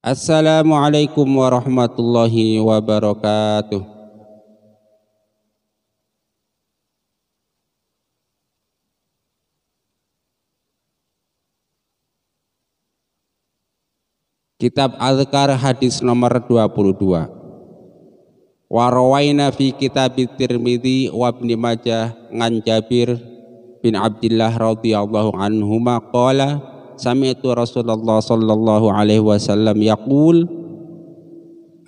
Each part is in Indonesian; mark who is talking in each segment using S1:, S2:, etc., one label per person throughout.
S1: Assalamualaikum warahmatullahi wabarakatuh. Kitab al Azkar hadis nomor 22. Warawaina fi kitab Tirmidzi wa Ibnu Majah ngan Jabir bin Abdullah radhiyallahu anhuma qala sami'tu Rasulullah sallallahu alaihi wasallam yaqul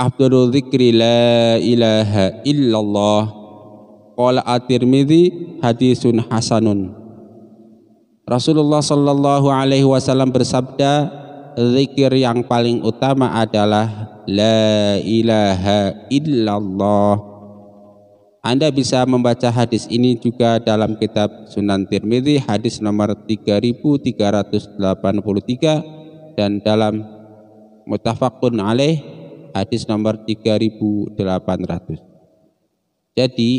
S1: afdalu dzikri la ilaha illallah qala at-Tirmizi hadisun hasanun Rasulullah sallallahu alaihi wasallam bersabda zikir yang paling utama adalah la ilaha illallah anda bisa membaca hadis ini juga dalam kitab Sunan Tirmidzi hadis nomor 3383 dan dalam Mutafakun alaih hadis nomor 3800. Jadi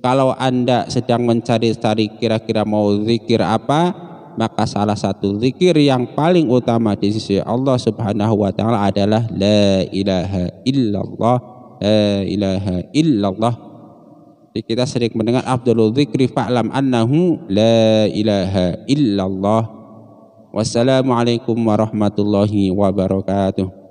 S1: kalau Anda sedang mencari-cari kira-kira mau zikir apa, maka salah satu zikir yang paling utama di sisi Allah Subhanahu wa taala adalah la ilaha illallah la ilaha illallah kita sering mendengar Abdul Zikri fa'lam annahu la ilaha illallah. Wassalamualaikum warahmatullahi wabarakatuh.